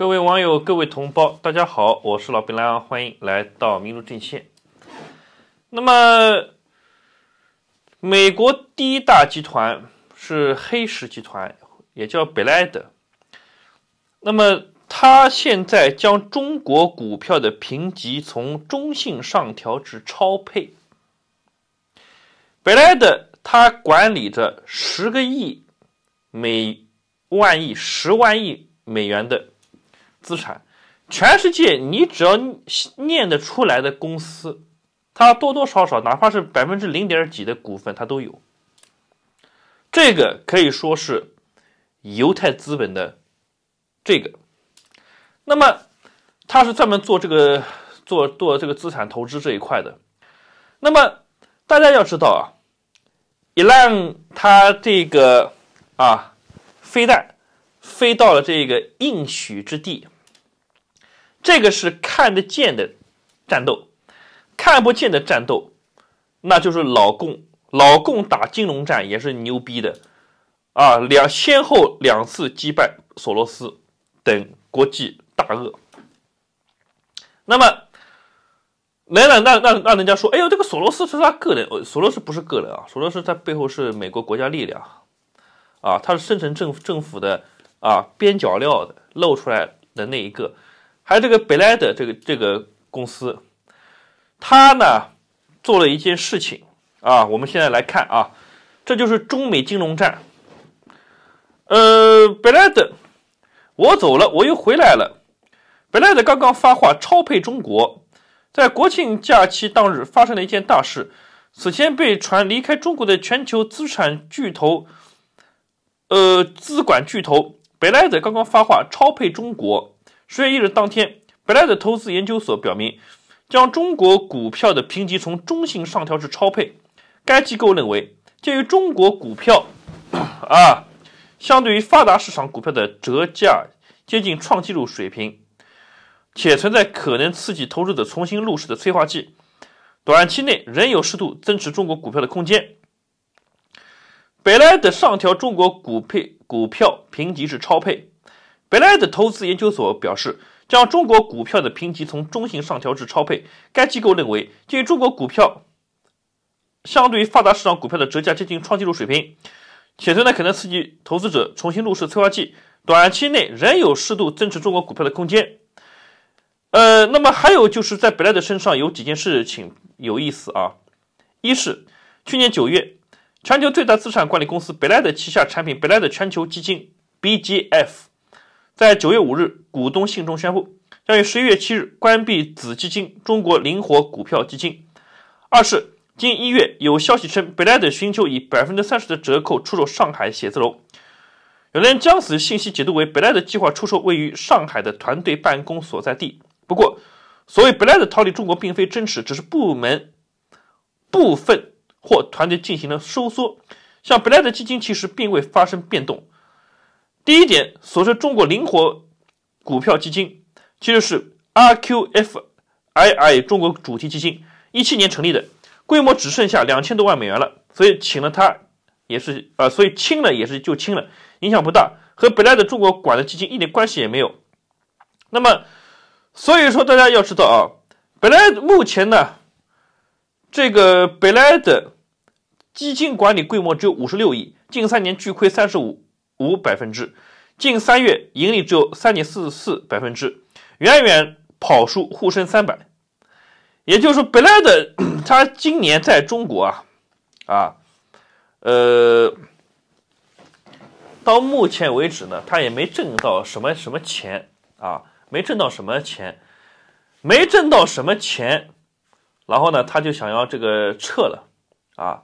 各位网友，各位同胞，大家好，我是老莱拉，欢迎来到民路阵线。那么，美国第一大集团是黑石集团，也叫贝莱德。那么，他现在将中国股票的评级从中性上调至超配。贝莱德他管理着十个亿美、万亿、十万亿美元的。资产，全世界你只要念得出来的公司，它多多少少，哪怕是百分之零点几的股份，它都有。这个可以说是犹太资本的这个，那么他是专门做这个做做这个资产投资这一块的。那么大家要知道啊，伊朗他这个啊，飞弹飞到了这个应许之地。这个是看得见的战斗，看不见的战斗，那就是老共老共打金融战也是牛逼的，啊，两先后两次击败索罗斯等国际大鳄。那么，那那那那那人家说，哎呦，这个索罗斯是他个人，索罗斯不是个人啊，索罗斯在背后是美国国家力量，啊，他是深层政府政府的啊边角料的露出来的那一个。还有这个贝莱德这个这个公司，他呢做了一件事情啊，我们现在来看啊，这就是中美金融战。呃，贝莱德，我走了，我又回来了。贝莱德刚刚发话超配中国，在国庆假期当日发生了一件大事，此前被传离开中国的全球资产巨头，呃，资管巨头贝莱德刚刚发话超配中国。十月一日当天，本莱德投资研究所表明，将中国股票的评级从中性上调至超配。该机构认为，鉴于中国股票，啊，相对于发达市场股票的折价接近创纪录水平，且存在可能刺激投资者重新入市的催化剂，短期内仍有适度增持中国股票的空间。本来的上调中国股配股票评级是超配。贝莱的投资研究所表示，将中国股票的评级从中性上调至超配。该机构认为，鉴于中国股票相对于发达市场股票的折价接近创纪录水平，且存在可能刺激投资者重新入市催化剂，短期内仍有适度增持中国股票的空间。呃，那么还有就是在贝莱德身上有几件事情有意思啊。一是去年九月，全球最大资产管理公司贝莱德旗下产品贝莱德全球基金 （BGF）。在九月五日股东信中宣布，将于十一月七日关闭子基金中国灵活股票基金。二是，今一月有消息称 b r i d 求以百分之三十的折扣出售上海写字楼。有人将此信息解读为 b r i d 计划出售位于上海的团队办公所在地。不过，所谓 b r i d 逃离中国并非真实，只是部门部分或团队进行了收缩。像 b r i d 基金其实并未发生变动。第一点，所说中国灵活股票基金其实是 RQFII 中国主题基金，一七年成立的，规模只剩下两千多万美元了，所以请了他也是啊，所以清了也是就清了，影响不大，和本来的中国管的基金一点关系也没有。那么，所以说大家要知道啊，本来目前呢，这个本来的基金管理规模只有五十六亿，近三年巨亏三十五。五百分之，近三月盈利只有三点四四百分之，远远跑输沪深三百。也就是说，本来的他今年在中国啊啊呃，到目前为止呢，他也没挣到什么什么钱啊，没挣到什么钱，没挣到什么钱，然后呢，他就想要这个撤了啊，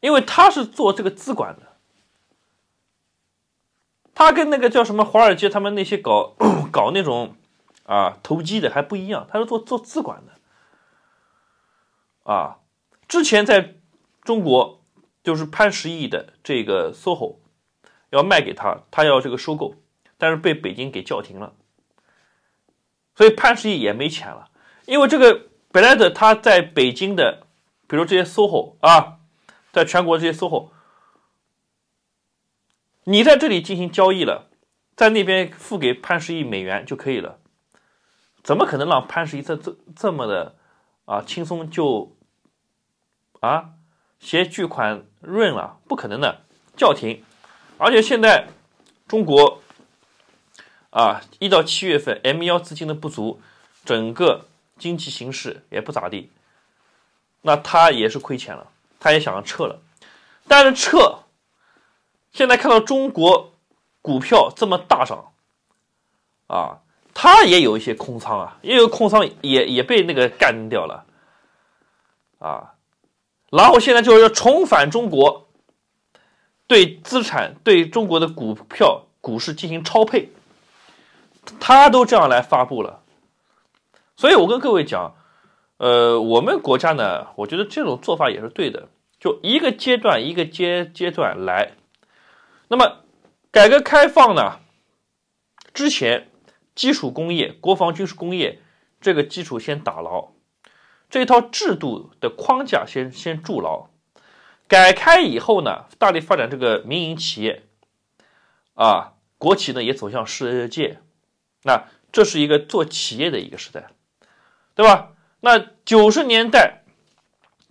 因为他是做这个资管的。他跟那个叫什么华尔街他们那些搞 搞那种啊投机的还不一样，他是做做资管的啊。之前在中国就是潘石屹的这个 SOHO 要卖给他，他要这个收购，但是被北京给叫停了，所以潘石屹也没钱了，因为这个本来的他在北京的，比如这些 SOHO 啊，在全国这些 SOHO。你在这里进行交易了，在那边付给潘石屹美元就可以了，怎么可能让潘石屹这这这么的啊轻松就啊携巨款润了？不可能的，叫停！而且现在中国啊一到七月份 M 幺资金的不足，整个经济形势也不咋地，那他也是亏钱了，他也想要撤了，但是撤。现在看到中国股票这么大涨，啊，他也有一些空仓啊，也有空仓也也被那个干掉了，啊，然后现在就是要重返中国，对资产对中国的股票股市进行超配，他都这样来发布了，所以我跟各位讲，呃，我们国家呢，我觉得这种做法也是对的，就一个阶段一个阶阶段来。那么，改革开放呢？之前，基础工业、国防军事工业这个基础先打牢，这套制度的框架先先筑牢。改开以后呢，大力发展这个民营企业，啊，国企呢也走向世界。那这是一个做企业的一个时代，对吧？那九十年代，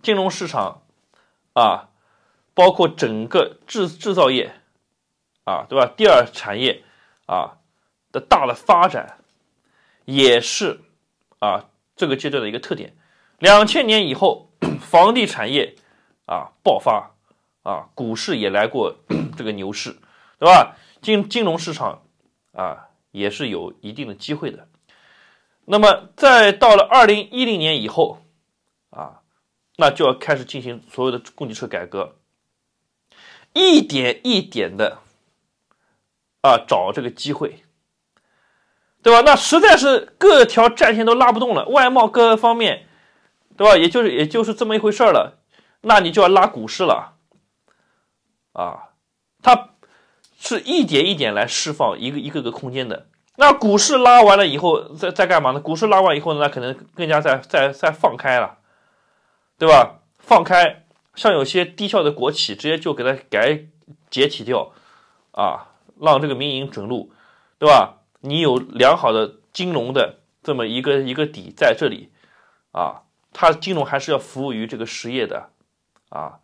金融市场，啊，包括整个制制造业。啊，对吧？第二产业啊的大的发展也是啊这个阶段的一个特点。两千年以后，房地产业啊爆发，啊股市也来过这个牛市，对吧？金金融市场啊也是有一定的机会的。那么再到了二零一零年以后啊，那就要开始进行所有的供给侧改革，一点一点的。啊，找这个机会，对吧？那实在是各条战线都拉不动了，外贸各方面，对吧？也就是也就是这么一回事了，那你就要拉股市了，啊，它是一点一点来释放一个一个个空间的。那股市拉完了以后，再再干嘛呢？股市拉完以后呢，那可能更加再再再放开了，对吧？放开，像有些低效的国企，直接就给它改解体掉，啊。让这个民营准入，对吧？你有良好的金融的这么一个一个底在这里，啊，它金融还是要服务于这个实业的，啊，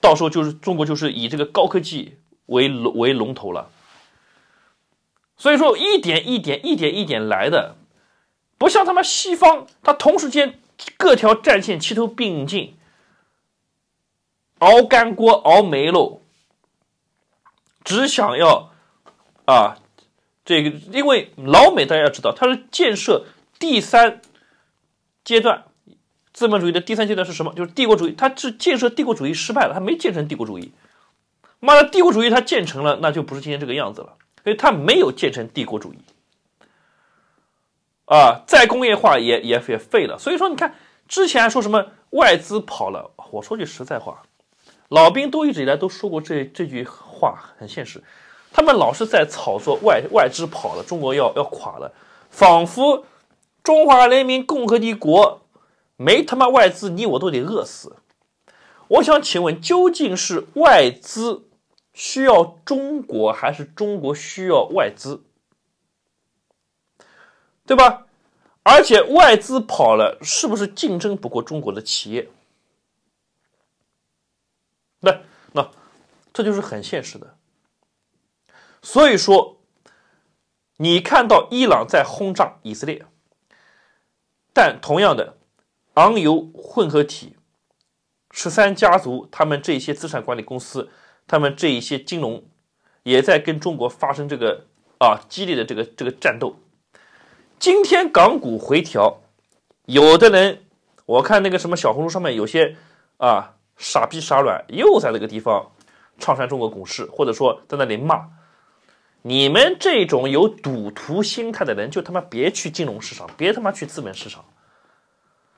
到时候就是中国就是以这个高科技为为龙头了。所以说一点一点一点一点来的，不像他妈西方，他同时间各条战线齐头并进，熬干锅熬没喽，只想要。啊，这个因为老美，大家要知道，它是建设第三阶段资本主义的第三阶段是什么？就是帝国主义，他是建设帝国主义失败了，他没建成帝国主义。妈的，帝国主义他建成了，那就不是今天这个样子了，所以他没有建成帝国主义。啊，再工业化也也也废了。所以说，你看之前还说什么外资跑了，我说句实在话，老兵都一直以来都说过这这句话，很现实。他们老是在炒作外外资跑了，中国要要垮了，仿佛中华人民共和国没他妈外资，你我都得饿死。我想请问，究竟是外资需要中国，还是中国需要外资？对吧？而且外资跑了，是不是竞争不过中国的企业？来，那这就是很现实的。所以说，你看到伊朗在轰炸以色列，但同样的，昂油混合体，十三家族，他们这些资产管理公司，他们这一些金融，也在跟中国发生这个啊激烈的这个这个战斗。今天港股回调，有的人，我看那个什么小红书上面有些啊傻逼傻卵又在那个地方唱衰中国股市，或者说在那里骂。你们这种有赌徒心态的人，就他妈别去金融市场，别他妈去资本市场，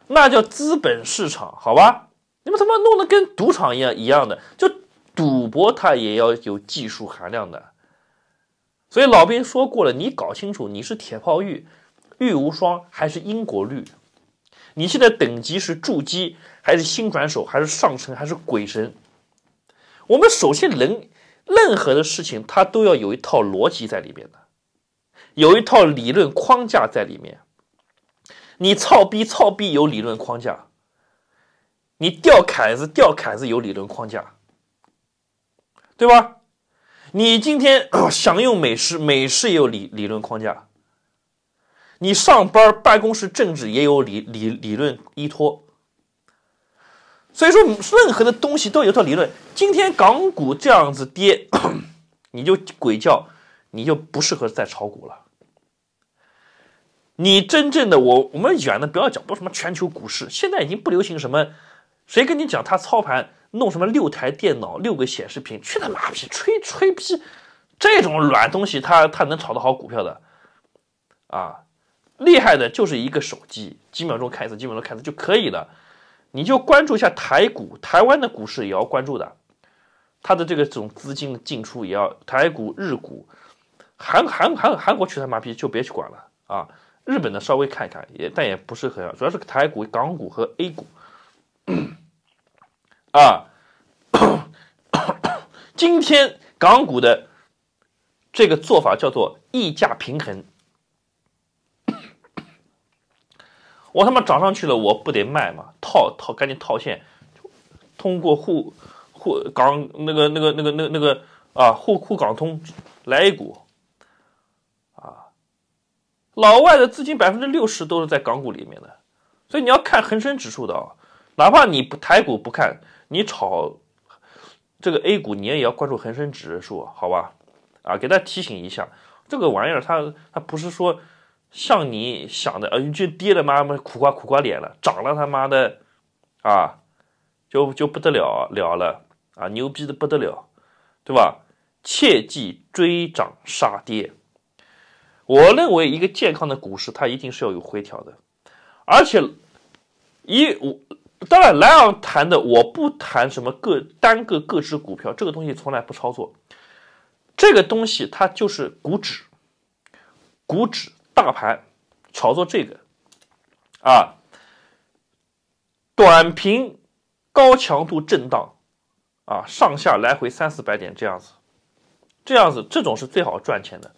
那叫资本市场，好吧？你们他妈弄得跟赌场一样一样的，就赌博，它也要有技术含量的。所以老兵说过了，你搞清楚你是铁炮玉、玉无双还是因果律，你现在等级是筑基还是新转手还是上乘还是鬼神？我们首先能。任何的事情，它都要有一套逻辑在里面的，有一套理论框架在里面。你操逼操逼有理论框架，你钓凯子钓凯子有理论框架，对吧？你今天 享用美食，美食也有理理论框架。你上班办公室政治也有理理理论依托。所以说，任何的东西都有套理论。今天港股这样子跌，你就鬼叫，你就不适合再炒股了。你真正的，我我们远的不要讲，不什么全球股市，现在已经不流行什么，谁跟你讲他操盘弄什么六台电脑、六个显示屏？去他妈逼吹吹逼！这种软东西，他他能炒得好股票的啊？厉害的就是一个手机，几秒钟开一次，几秒钟开一次就可以了。你就关注一下台股，台湾的股市也要关注的，它的这个这种资金进出也要。台股、日股、韩韩韩韩国去他妈逼就别去管了啊！日本的稍微看一看也，但也不是很，主要是台股、港股和 A 股。啊，今天港股的这个做法叫做溢价平衡。我他妈涨上去了，我不得卖嘛？套套赶紧套现，通过沪沪港那个那个那个那个那个啊沪沪港通来一股，啊，老外的资金百分之六十都是在港股里面的，所以你要看恒生指数的啊，哪怕你不台股不看，你炒这个 A 股你也也要关注恒生指数，好吧？啊，给大家提醒一下，这个玩意儿它它不是说。像你想的啊，你就跌了，妈妈苦瓜苦瓜脸了；涨了，他妈的，啊，就就不得了了了啊，牛逼的不得了，对吧？切记追涨杀跌。我认为一个健康的股市，它一定是要有回调的，而且一我当然莱昂谈的，我不谈什么个单个各只股票，这个东西从来不操作，这个东西它就是股指，股指。大盘炒作这个啊，短平高强度震荡啊，上下来回三四百点这样子，这样子这种是最好赚钱的。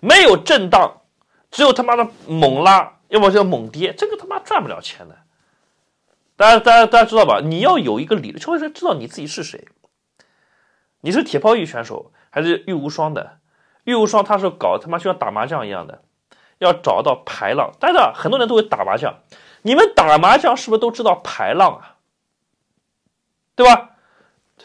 没有震荡，只有他妈的猛拉，要么就猛跌，这个他妈赚不了钱的。大家大家大家知道吧？你要有一个理，充分知道你自己是谁，你是铁炮玉选手还是玉无双的？玉无双他是搞他妈就像打麻将一样的。要找到排浪，大家很多人都会打麻将，你们打麻将是不是都知道排浪啊？对吧？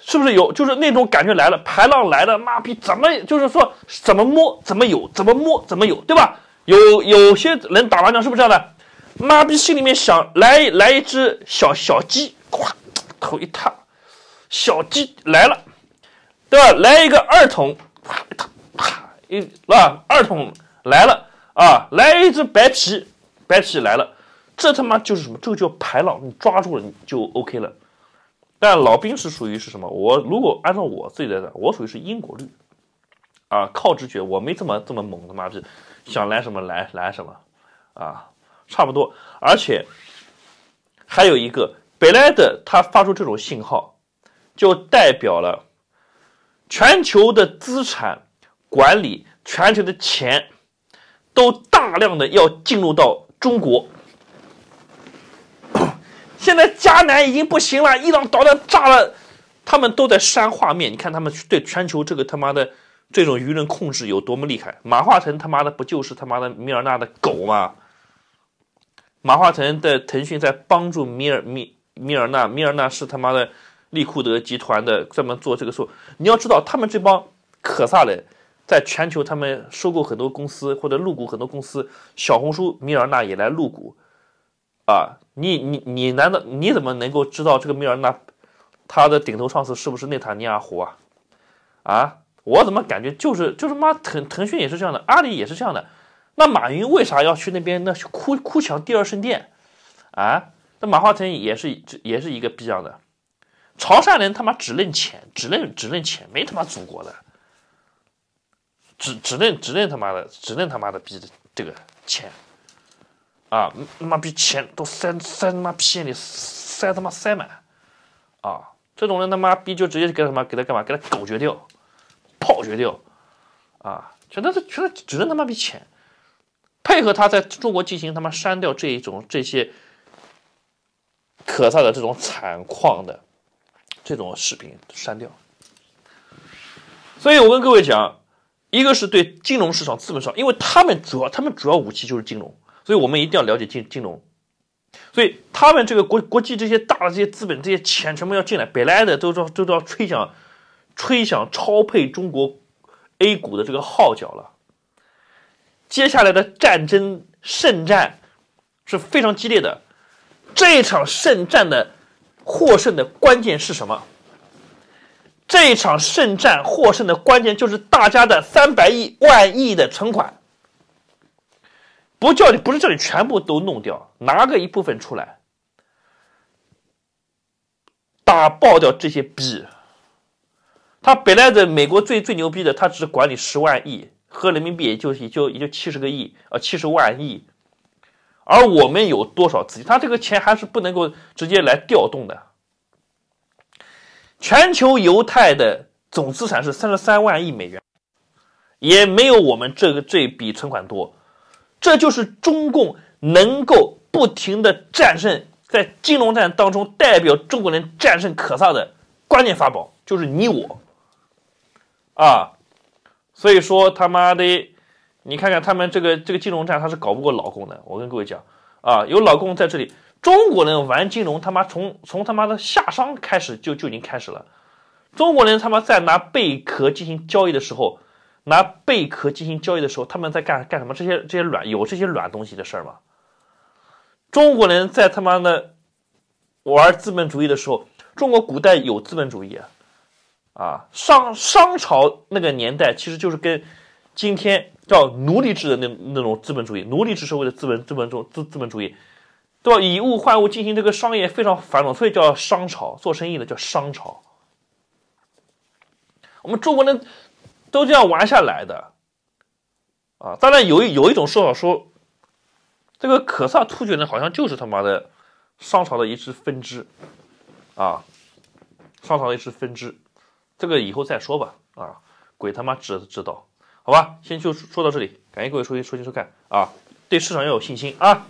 是不是有就是那种感觉来了，排浪来了，妈逼怎么就是说怎么摸怎么有，怎么摸怎么有，对吧？有有些人打麻将是不是这样的？妈逼心里面想来来一只小小鸡，咵头一踏，小鸡来了，对吧？来一个二筒，啪啪一，是吧？二筒来了。啊，来一只白皮，白皮来了，这他妈就是什么？这个叫排浪，你抓住了你就 OK 了。但老兵是属于是什么？我如果按照我自己的，我属于是因果律啊，靠直觉，我没这么这么猛他妈逼，想来什么来来什么啊，差不多。而且还有一个，本来的他发出这种信号，就代表了全球的资产管理，全球的钱。都大量的要进入到中国，现在迦南已经不行了，伊朗导弹炸了，他们都在删画面。你看他们对全球这个他妈的这种舆论控制有多么厉害。马化腾他妈的不就是他妈的米尔纳的狗吗？马化腾的腾讯在帮助米尔米米尔纳，米尔纳是他妈的利库德集团的，专门做这个事。你要知道，他们这帮可萨人。在全球，他们收购很多公司或者入股很多公司。小红书米尔纳也来入股，啊，你你你难道你怎么能够知道这个米尔纳，他的顶头上司是不是内塔尼亚胡啊？啊，我怎么感觉就是就是妈腾腾讯也是这样的，阿里也是这样的。那马云为啥要去那边那哭哭墙第二圣殿？啊，那马化腾也是也是一个逼样的。潮汕人他妈只认钱，只认只认钱，没他妈祖国的。只只认只认他妈的只认他妈的逼的这个钱，啊，他妈逼钱都塞塞他妈屁眼里塞他妈塞满，啊，这种人他妈逼就直接给他妈给他干嘛给他狗绝掉，炮绝掉，啊，全都是全都只能他妈逼钱，配合他在中国进行他妈删掉这一种这些可笑的这种惨况的这种视频删掉，所以我跟各位讲。一个是对金融市场、资本市场，因为他们主要、他们主要武器就是金融，所以我们一定要了解金金融。所以他们这个国国际这些大的这些资本、这些钱，全部要进来，本来的都都都要吹响，吹响超配中国 A 股的这个号角了。接下来的战争、圣战是非常激烈的，这场圣战的获胜的关键是什么？这一场圣战获胜的关键就是大家的三百亿万亿的存款，不叫你不是叫你全部都弄掉，拿个一部分出来，打爆掉这些逼。他本来的美国最最牛逼的，他只管理十万亿，和人民币也就也就也就七十个亿啊，七十万亿。而我们有多少资金？他这个钱还是不能够直接来调动的。全球犹太的总资产是三十三万亿美元，也没有我们这个这笔存款多。这就是中共能够不停的战胜在金融战当中代表中国人战胜可萨的关键法宝，就是你我啊。所以说他妈的，你看看他们这个这个金融战，他是搞不过老共的。我跟各位讲啊，有老共在这里。中国人玩金融，他妈从从他妈的夏商开始就就已经开始了。中国人他妈在拿贝壳进行交易的时候，拿贝壳进行交易的时候，他们在干干什么？这些这些卵有这些卵东西的事儿吗？中国人在他妈的玩资本主义的时候，中国古代有资本主义啊！啊，商商朝那个年代其实就是跟今天叫奴隶制的那那种资本主义、奴隶制社会的资本资本主资资本主义。对吧？以物换物进行这个商业非常繁荣，所以叫商朝。做生意的叫商朝。我们中国人，都这样玩下来的，啊！当然有有一种说法说，这个可萨突厥人好像就是他妈的商朝的一支分支，啊，商朝的一支分支。这个以后再说吧，啊，鬼他妈知知道，好吧？先就说到这里，感谢各位收听收听收看啊！对市场要有信心啊！